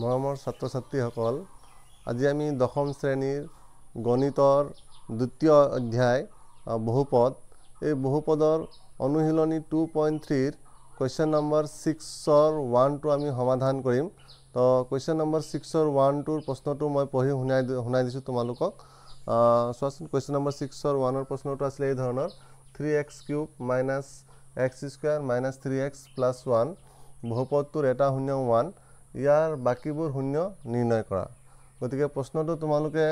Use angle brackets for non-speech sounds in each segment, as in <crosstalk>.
মৰমৰ ছাত্ৰ ছাত্ৰীসকল আজি আমি দশম শ্ৰেণীৰ গণিতৰ দ্বিতীয় অধ্যায় বহুপদ এই বহুপদৰ অনুশীলনী টু পইণ্ট থ্ৰীৰ কুৱেশ্যন নম্বৰ ছিক্সৰ ওৱানটো আমি সমাধান কৰিম তো কুৱেশ্যন নম্বৰ ছিক্সৰ ওৱানটোৰ প্ৰশ্নটো মই পঢ়ি শুনাই শুনাই দিছোঁ তোমালোকক চোৱাচোন কুৱেশ্যন নম্বৰ ছিক্সৰ ওৱানৰ প্ৰশ্নটো আছিলে এই ধৰণৰ three x cube minus x square minus three x plus one বহুপদটোৰ এটা শূন্য ওৱান ইয়াৰ বাকীবোৰ শূন্য নিৰ্ণয় কৰা গতিকে প্ৰশ্নটো তোমালোকে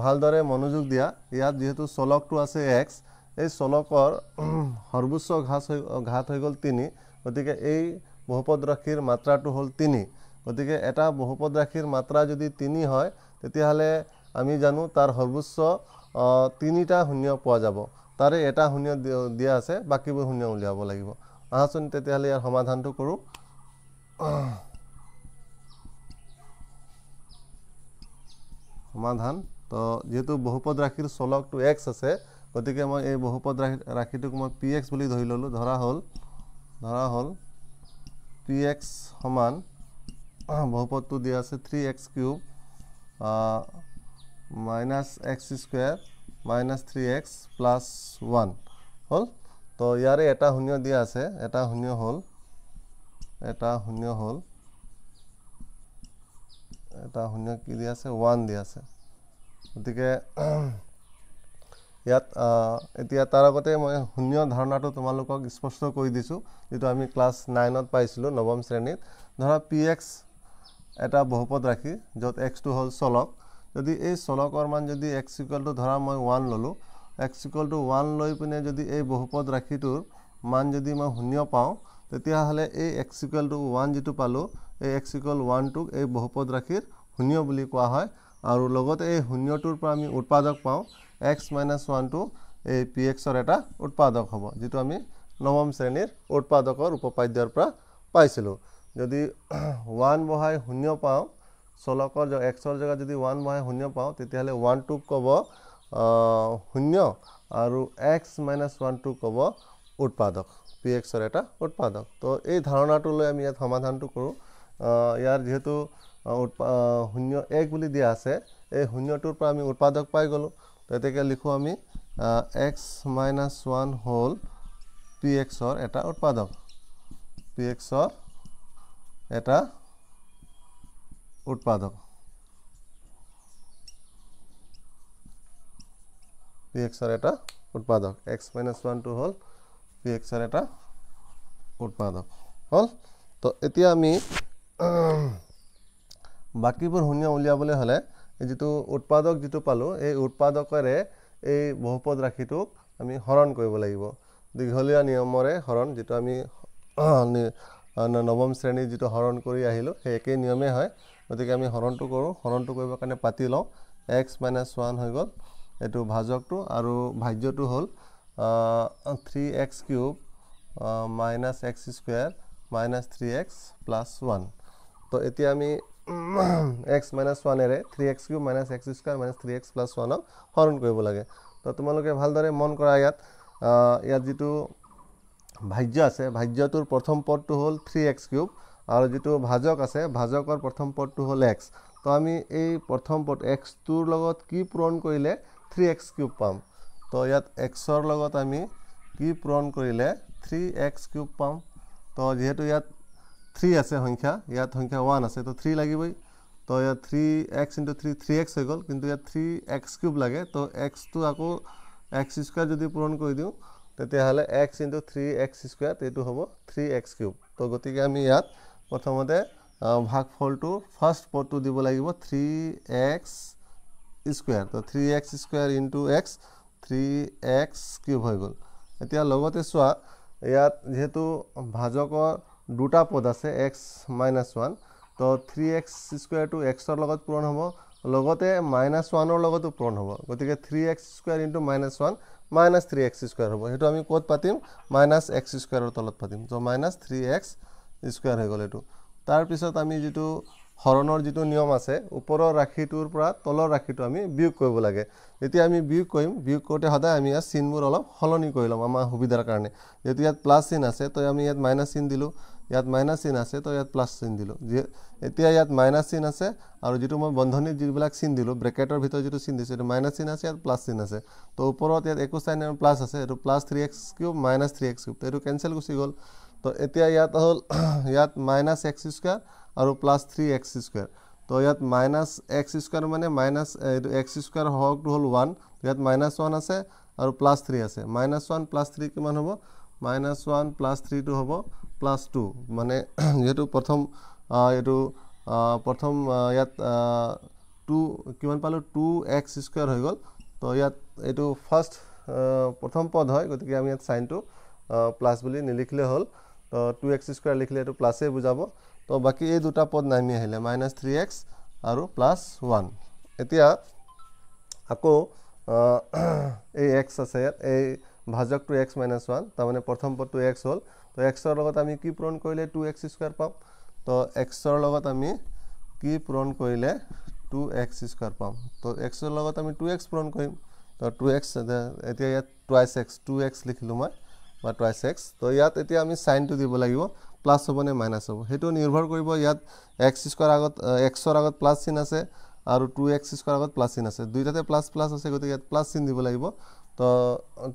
ভালদৰে মনোযোগ দিয়া ইয়াত যিহেতু চলকটো আছে এক্স এই চলকৰ <clears throat> সৰ্বোচ্চ ঘাত হৈ ঘাত হৈ গ'ল তিনি গতিকে এই বহুপদ ৰাশিৰ মাত্ৰাটো হ'ল তিনি গতিকে এটা বহুপদ ৰাশিৰ মাত্ৰা যদি তিনি হয় তেতিয়াহ'লে আমি জানো তাৰ সৰ্বোচ্চ তিনিটা শূন্য পোৱা যাব তাৰে এটা শূন্য দিয়া আছে বাকীবোৰ শূন্য উলিয়াব লাগিব আহাচোন তেতিয়াহ'লে ইয়াৰ সমাধানটো কৰোঁ সমাধান তো যেহেতু বহুপদ ৰাশিৰ চলকটো এক্স আছে গতিকে মই এই বহুপদ ৰাশি ৰাশিটোক মই পি এক্স বুলি ধৰি ল'লোঁ ধৰা হ'ল ধৰা হ'ল পি এক্স সমান বহুপদটো দিয়া আছে three x cube minus x square minus three x plus one হ'ল তো ইয়াৰে এটা শূন্য দিয়া আছে এটা শূন্য হ'ল এটা শূন্য হ'ল এটা শূন্য কি দিয়া আছে ওৱান দিয়া আছে গতিকে ইয়াত এতিয়া তাৰ আগতে মই শূন্য ধাৰণাটো তোমালোকক স্পষ্ট কৰি দিছোঁ যিটো আমি ক্লাছ নাইনত পাইছিলোঁ নৱম শ্ৰেণীত ধৰা পি এক্স এটা বহুপদ ৰাখি য'ত এক্সটো হ'ল চলক যদি এই চলকৰ মান যদি এক্স ইকুৱেলটো ধৰা মই ওৱান ল'লোঁ এক্স ইকুৱেলটো ওৱান লৈ পিনে যদি এই বহুপদ ৰাখিটোৰ মান যদি মই শূন্য পাওঁ তেতিয়াহ'লে এই এক্স ইকুৱেলটো ওৱান যিটো পালোঁ এই এক্স ইকুৱেল ওৱানটোক এই বহুপদ ৰাখিৰ শূন্য বুলি কোৱা হয় আৰু লগতে এই শূন্যটোৰ পৰা আমি উৎপাদক পাওঁ এক্স মাইনাছ ওৱানটো এই পি এক্সৰ এটা উৎপাদক হ'ব যিটো আমি নৱম শ্ৰেণীৰ উৎপাদকৰ উপপাদ্যৰ পৰা পাইছিলোঁ যদি ওৱান বহাই শূন্য পাওঁ চলকৰ এক্সৰ জেগাত যদি ওৱান বহাই শূন্য পাওঁ তেতিয়াহ'লে ওৱান টুক ক'ব শূন্য আৰু এক্স মাইনাছ ওৱানটো ক'ব উৎপাদক পি এক্সৰ এটা উৎপাদক তো এই ধাৰণাটো লৈ আমি ইয়াত সমাধানটো কৰোঁ ইয়াৰ যিহেতু শূন্য এক বুলি দিয়া আছে এই শূন্যটোৰ পৰা আমি উৎপাদক পাই গ'লোঁ তো তেতিয়াকৈ লিখোঁ আমি এক্স মাইনাছ ওৱান হ'ল পি এক্সৰ এটা উৎপাদক পি এক্সৰ এটা উৎপাদক পি এক্সৰ এটা উৎপাদক এক্স মাইনাছ ওৱানটো হ'ল শক্তি এক্সাৰ এটা উৎপাদক হ'ল তো এতিয়া আমি বাকীবোৰ শূন্য উলিয়াবলৈ হ'লে যিটো উৎপাদক যিটো পালোঁ এই উৎপাদকেৰে এই বহুপদ ৰাশিটোক আমি হৰণ কৰিব লাগিব দীঘলীয়া নিয়মৰে হৰণ যিটো আমি নৱম শ্ৰেণীত যিটো হৰণ কৰি আহিলোঁ সেই একেই নিয়মেই হয় গতিকে আমি হৰণটো কৰোঁ হৰণটো কৰিবৰ কাৰণে পাতি লওঁ এক্স মাইনাছ ওৱান হৈ গ'ল এইটো ভাজকটো আৰু ভাজ্যটো হ'ল three x cube minus x square minus three x plus one तो इतना x minus one three x cube minus x square minus three x plus वानक हरण लगे तो तुम लोग भलद मन कर जी भाज्य आज भाज्य तो प्रथम पद तो हल थ्री एक्स क्यूब और जी भाजक आज भाजकर प्रथम पद तो हल एक्स तो आम प्रथम पद एक्स तो पूरण कर थ्री एक्स क्यूब पा তো ইয়াত এক্সৰ লগত আমি কি পূৰণ কৰিলে থ্ৰী এক্স কিউব পাম তো যিহেতু ইয়াত থ্ৰী আছে সংখ্যা ইয়াত সংখ্যা ওৱান আছে তো থ্ৰী লাগিবই তো ইয়াত three x into three three x হৈ গ'ল কিন্তু ইয়াত থ্ৰী এক্স কিউব লাগে তো এক্সটো আকৌ এক্স স্কুৱাৰ যদি পূৰণ কৰি দিওঁ তেতিয়াহ'লে x into three x square এইটো হ'ব থ্ৰী এক্স কিউব তো গতিকে আমি ইয়াত প্ৰথমতে ভাগফলটো ফাৰ্ষ্ট পদটো দিব লাগিব থ্ৰী এক্স স্কুৱাৰ তো three x square into x three x cube হৈ গ'ল এতিয়া লগতে চোৱা ইয়াত যিহেতু ভাজকৰ দুটা পদ আছে এক্স মাইনাছ ওৱান তো থ্ৰী এক্স স্কুৱেৰটো এক্সৰ লগত পূৰণ হ'ব লগতে মাইনাছ ওৱানৰ লগতো পূৰণ হ'ব গতিকে three x square into minus one minus three x square হ'ব সেইটো আমি ক'ত পাতিম মাইনাছ এক্স স্কুৱেৰৰ তলত পাতিম তো মাইনাছ থ্ৰী এক্স স্কুৱেৰ হৈ গ'ল এইটো তাৰপিছত আমি যিটো হৰণৰ যিটো নিয়ম আছে ওপৰৰ ৰাশিটোৰ পৰা তলৰ ৰাশিটো আমি বিয়োগ কৰিব লাগে যেতিয়া আমি বিয়োগ কৰিম বিয়োগ কৰোঁতে সদায় আমি ইয়াত চিনবোৰ অলপ সলনি কৰি ল'ম আমাৰ সুবিধাৰ কাৰণে যিহেতু ইয়াত প্লাছ চিন আছে তই আমি ইয়াত মাইনাছ চিন দিলোঁ ইয়াত মাইনাছ চিন আছে তই ইয়াত প্লাছ চিন দিলোঁ যি এতিয়া ইয়াত মাইনাছ চিন আছে আৰু যিটো মই বন্ধনীত যিবিলাক চিন দিলোঁ ব্ৰেকেটৰ ভিতৰত যিটো চিন দিছোঁ সেইটো মাইনাছ চিন আছে ইয়াত প্লাছ চিন আছে তো ওপৰত ইয়াত একো চাইন প্লাছ আছে সেইটো plus three x cube minus three x cube তো এইটো কেঞ্চেল গুচি গ'ল তো এতিয়া ইয়াত হ'ল <clears throat> ইয়াত মাইনাছ এক্স স্কুৱাৰ আৰু প্লাছ থ্ৰী এক্স স্কুৱেৰ তো ইয়াত মাইনাছ এক্স স্কুৱেৰ মানে মাইনাছ এইটো এক্স স্কুৱেৰ হকটো হ'ল ওৱান ইয়াত মাইনাছ ওৱান আছে আৰু প্লাছ থ্ৰী আছে মাইনাছ ওৱান প্লাছ থ্ৰী কিমান হ'ব মাইনাছ ওৱান প্লাছ থ্ৰীটো হ'ব প্লাছ টু মানে <clears throat> যিহেতু প্ৰথম এইটো প্ৰথম ইয়াত টু কিমান পালোঁ টু এক্স স্কুৱেৰ হৈ গ'ল তো ইয়াত এইটো ফাৰ্ষ্ট প্ৰথম পদ হয় গতিকে আমি ইয়াত চাইনটো প্লাছ বুলি নিলিখিলে হ'ল তো টু এক্স স্কুৱেৰ লিখিলে এইটো প্লাছেই বুজাব তো বাকি এই দুটা পদ নামি আহিলে মাইনাছ থ্ৰী এক্স আৰু প্লাছ ওৱান এতিয়া আকৌ এই এক্স আছে ইয়াত এই ভাজকটো এক্স মাইনাছ ওৱান তাৰমানে প্ৰথম পদটো এক্স হ'ল তো এক্সৰ লগত আমি কি পূৰণ কৰিলে টু এক্স স্কুৱাৰ পাম তো এক্সৰ লগত আমি কি পূৰণ কৰিলে টু এক্স স্কুৱাৰ পাম তো এক্সৰ লগত আমি টু এক্স পূৰণ কৰিম তো টু এক্স এতিয়া ইয়াত টুৱাইছ এক্স টু এক্স লিখিলোঁ মই বা টুৱাইছ এক্স তো ইয়াত এতিয়া আমি চাইনটো দিব লাগিব প্লাস হব না মাইনাস হব সেটা নির্ভর করব ইয়াত এক্স স্কোয়ার আগত এক্সর আগত প্লাস সিন আছে আর টু এক্স স্কোয়ার আগত প্লাস সিন আছে দুইটাতে প্লাস প্লাস আছে গতি প্লাস সিন দিব লাগিব তো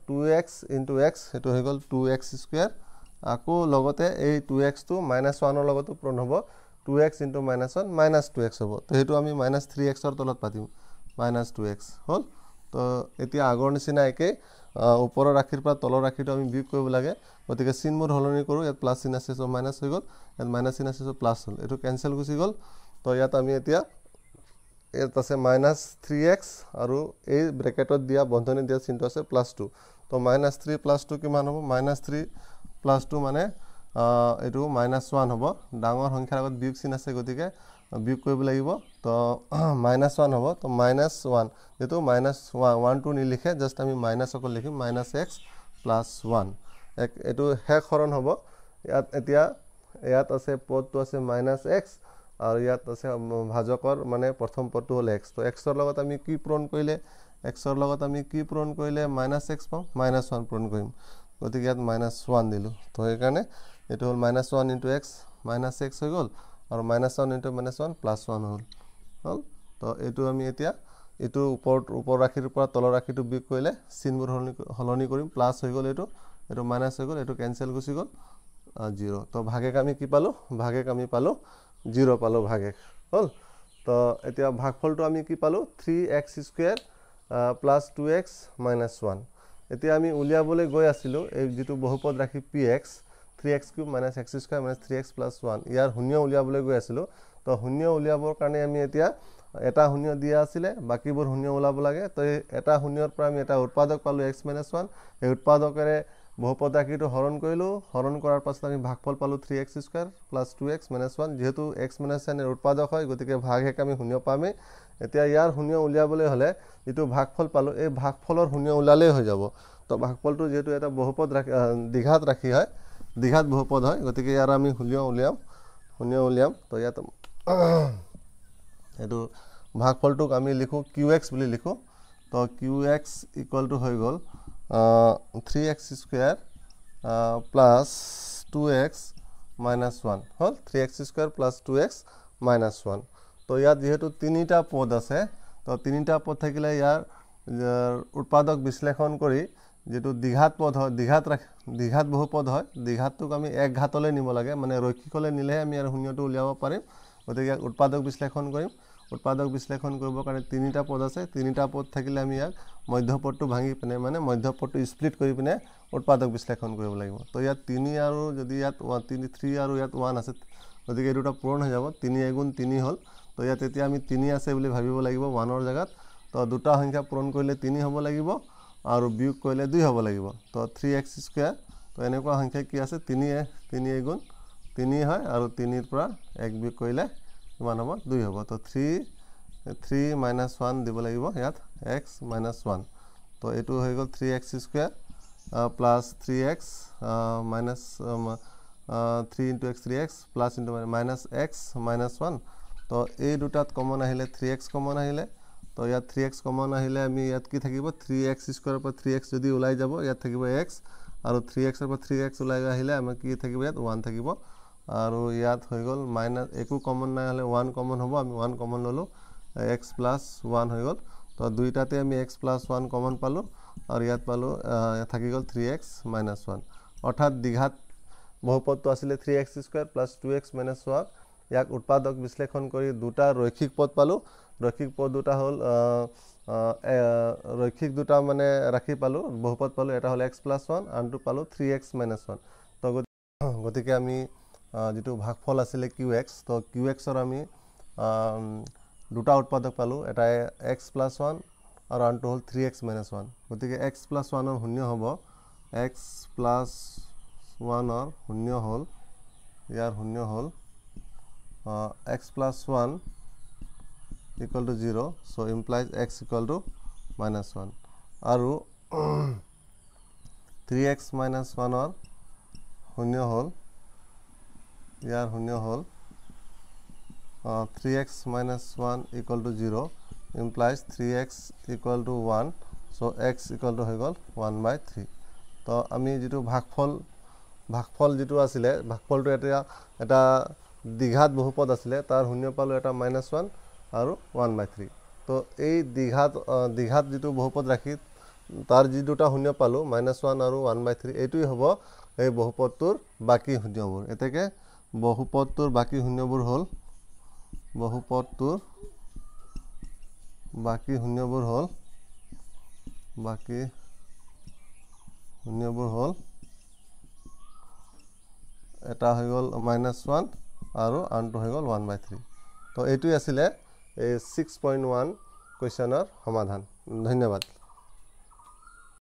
টু এক্স ইন্টু এক্স সেটা হয়ে গেল টু এক্স স্কোয়ার আকো লগতে এই টু এক্সটো মাইনাস ওয়ানের লগতো পূরণ হব two x into minus one minus two x হব তো সেটা আমি মাইনাস থ্রি এক্সর তলত পাতি মাইনাস টু এক্স হল তো এতিয়া আগৰ নিচিনা একেই ওপৰৰ ৰাশিৰ পৰা তলৰ ৰাশিটো আমি বিয়োগ কৰিব লাগে গতিকে চিনবোৰ সলনি কৰোঁ ইয়াত প্লাছ চিন আছে চব মাইনাছ হৈ গ'ল ইয়াত মাইনাছ চিন আছে চব প্লাছ হ'ল এইটো কেঞ্চেল গুচি গ'ল তো ইয়াত আমি এতিয়া ইয়াত আছে মাইনাছ থ্ৰী এক্স আৰু এই ব্ৰেকেটত দিয়া বন্ধনীত দিয়া চিনটো আছে প্লাছ টু তো মাইনাছ থ্ৰী প্লাছ টু কিমান হ'ব মাইনাছ থ্ৰী প্লাছ টু মানে এইটো মাইনাছ ওৱান হ'ব ডাঙৰ সংখ্যাৰ আগত বিয়োগ চিন আছে গতিকে বিয়োগ কৰিব লাগিব তো মাইনাছ <clears throat> ওৱান হ'ব তো মাইনাছ ওৱান যিহেতু মাইনাছ ওৱান ওৱান টু নিলিখে জাষ্ট আমি মাইনাছ অকল লিখিম মাইনাছ এক্স প্লাছ ওৱান এক এইটো শেষ হৰণ হ'ব ইয়াত এতিয়া ইয়াত আছে পদটো আছে মাইনাছ এক্স আৰু ইয়াত আছে ভাজকৰ মানে প্ৰথম পদটো হ'ল এক্স তো এক্সৰ লগত আমি কি পূৰণ কৰিলে এক্সৰ লগত আমি কি পূৰণ কৰিলে মাইনাছ এক্স পাম মাইনাছ ওৱান পূৰণ কৰিম গতিকে ইয়াত মাইনাছ ওৱান দিলোঁ তো সেইকাৰণে এইটো হ'ল minus one into x minus x হৈ গ'ল আৰু minus one into minus one plus one হ'ল হ'ল তো এইটো আমি এতিয়া এইটো ওপৰত ওপৰ ৰাশিটোৰ পৰা তলৰ ৰাশিটো বিষ কৰিলে চিনবোৰ সলনি সলনি কৰিম প্লাছ হৈ গ'ল এইটো এইটো মাইনাছ হৈ গ'ল এইটো কেঞ্চেল গুচি গ'ল জিৰ' তো ভাগেক আমি কি পালোঁ ভাগেক আমি পালোঁ জিৰ' পালোঁ ভাগেক হ'ল তো এতিয়া ভাগফলটো আমি কি পালোঁ three x square plus two x minus one এতিয়া আমি উলিয়াবলৈ গৈ আছিলোঁ এই যিটো বহুপদ ৰাশি p x three x cube minus x square minus three x plus one ইয়াৰ শূন্য উলিয়াবলৈ গৈ আছিলোঁ তো শূন্য উলিয়াবৰ কাৰণে আমি এতিয়া এটা শূন্য দিয়া আছিলে বাকীবোৰ শূন্য ওলাব লাগে তো এটা শূন্যৰ পৰা আমি এটা উৎপাদক পালোঁ এক্স মাইনাছ ওৱান সেই উৎপাদকেৰে বহুপদাকীটো হৰণ কৰিলোঁ হৰণ কৰাৰ পাছত আমি ভাগফল পালোঁ three x square plus two x minus one যিহেতু এক্স মাইনাছ ওৱান উৎপাদক হয় গতিকে ভাগ শেষ আমি শূন্য পামেই এতিয়া ইয়াৰ শূন্য উলিয়াবলৈ হ'লে যিটো ভাগফল পালোঁ এই ভাগফলৰ শূন্য ওলালেই হৈ যাব তো ভাগফলটো যিহেতু এটা বহুপদ ৰাখি দীঘাত ৰাখি হয় দীঘাত বহু পদ হয় গতিকে ইয়াৰ আমি হুলিয়াও উলিয়াম শুনিয়াও উলিয়াম তো ইয়াত এইটো ভাগফলটোক আমি লিখোঁ কিউ এক্স বুলি লিখোঁ তো কিউ এক্স ইকুৱেল টু হৈ গ'ল three x square plus two x minus one হ'ল three x square plus two x minus one তো ইয়াত যিহেতু তিনিটা পদ আছে তো তিনিটা পদ থাকিলে ইয়াৰ উৎপাদক বিশ্লেষণ কৰি যিটো দীঘাত পদ হয় দীঘাত ৰাখ দীঘাত বহু পদ হয় দীঘাতটোক আমি এক ঘাটলৈ নিব লাগে মানে ৰৈক্ষিকলৈ নিলেহে আমি ইয়াৰ শূন্যটো উলিয়াব পাৰিম গতিকে ইয়াক উৎপাদক বিশ্লেষণ কৰিম উৎপাদক বিশ্লেষণ কৰিবৰ কাৰণে তিনিটা পদ আছে তিনিটা পদ থাকিলে আমি ইয়াক মধ্যপদটো ভাঙি পিনে মানে মধ্য পদটো স্প্লিট কৰি পিনে উৎপাদক বিশ্লেষণ কৰিব লাগিব তো ইয়াত তিনি আৰু যদি ইয়াত ওৱান তিনি থ্ৰী আৰু ইয়াত ওৱান আছে গতিকে এই দুটা পূৰণ হৈ যাব তিনি এগুণ তিনি হ'ল তো ইয়াত তেতিয়া আমি তিনি আছে বুলি ভাবিব লাগিব ওৱানৰ জেগাত তো দুটা সংখ্যা পূৰণ কৰিলে তিনি হ'ব লাগিব আৰু বিয়োগ কৰিলে দুই হ'ব লাগিব তো থ্ৰী এক্স স্কুৱেৰ তো এনেকুৱা সংখ্যা কি আছে তিনি এ তিনি এগুণ তিনি হয় আৰু তিনিৰ পৰা এক বিয়োগ কৰিলে কিমান হ'ব দুই হ'ব তো থ্ৰী থ্ৰী মাইনাছ ওৱান দিব লাগিব ইয়াত এক্স মাইনাছ ওৱান তো এইটো হৈ গ'ল three x square plus three x minus three into x three x plus into minus x minus one তো এই দুটাত কমন আহিলে থ্ৰী এক্স কমন আহিলে তো ইয়াত থ্ৰী এক্স কমন আহিলে আমি ইয়াত কি থাকিব থ্ৰী এক্স স্কুৱাৰৰ পৰা থ্ৰী এক্স যদি ওলাই যাব ইয়াত থাকিব এক্স আৰু থ্ৰী এক্সৰ পৰা থ্ৰী এক্স ওলাই আহিলে আমাৰ কি থাকিব ইয়াত ওৱান থাকিব আৰু ইয়াত হৈ গ'ল মাইনাছ একো কমন নাই হ'লে ওৱান কমন হ'ব আমি ওৱান কমন ল'লোঁ এক্স প্লাছ ওৱান হৈ গ'ল তো দুইটাতে আমি এক্স প্লাছ ওৱান কমন পালোঁ আৰু ইয়াত পালোঁ থাকি গ'ল থ্ৰী এক্স মাইনাছ ওৱান অৰ্থাৎ দীঘাত বহুপদটো আছিলে three x square plus two x minus one ইয়াক উৎপাদক বিশ্লেষণ কৰি দুটা ৰৈক্ষিক পদ পালোঁ ৰৈক্ষিক পদ দুটা হ'ল ৰৈক্ষিক দুটা মানে ৰাখি পালোঁ বহুপদ পালোঁ এটা হ'ল এক্স প্লাছ ওৱান আনটো পালোঁ থ্ৰী এক্স মাইনাছ ওৱান তো <clears throat> গতিকে আমি যিটো ভাগফল আছিলে কিউ এক্স তো কিউ এক্সৰ আমি দুটা উৎপাদক পালোঁ এটা এক্স প্লাছ ওৱান আৰু আনটো হ'ল থ্ৰী এক্স মাইনাছ ওৱান গতিকে এক্স প্লাছ ওৱানৰ শূন্য হ'ব এক্স প্লাছ ওৱানৰ শূন্য হ'ল ইয়াৰ শূন্য হ'ল x plus one equal to 0. So, implies x equal to minus 1 aru 3x minus 1 or hunya hole here hunya hole uh, 3x minus 1 equal to 0 implies 3x equal to 1. So, x equal to hegel 1 by 3. So, I mean jitu bhakphal bhakphal jitu asile bhakphal to eta eta dighat bohupad asile tar hunya palo eta minus 1 আৰু one by three তো এই দীঘাত দীঘাত যিটো বহুপদ ৰাখি তাৰ যি দুটা শূন্য পালোঁ মাইনাছ ওৱান আৰু ওৱান বাই থ্ৰী এইটোৱেই হ'ব এই বহুপদটোৰ বাকী শূন্যবোৰ এতেকে বহুপদটোৰ বাকী শূন্যবোৰ হ'ল বহুপদটোৰ বাকী শূন্যবোৰ হ'ল বাকী শূন্যবোৰ হ'ল এটা হৈ গ'ল মাইনাছ ওৱান আৰু আনটো হৈ গ'ল ওৱান বাই থ্ৰী তো এইটোৱেই আছিলে এই ছিক্স পইণ্ট ওৱান কুৱেশ্যনৰ সমাধান ধন্যবাদ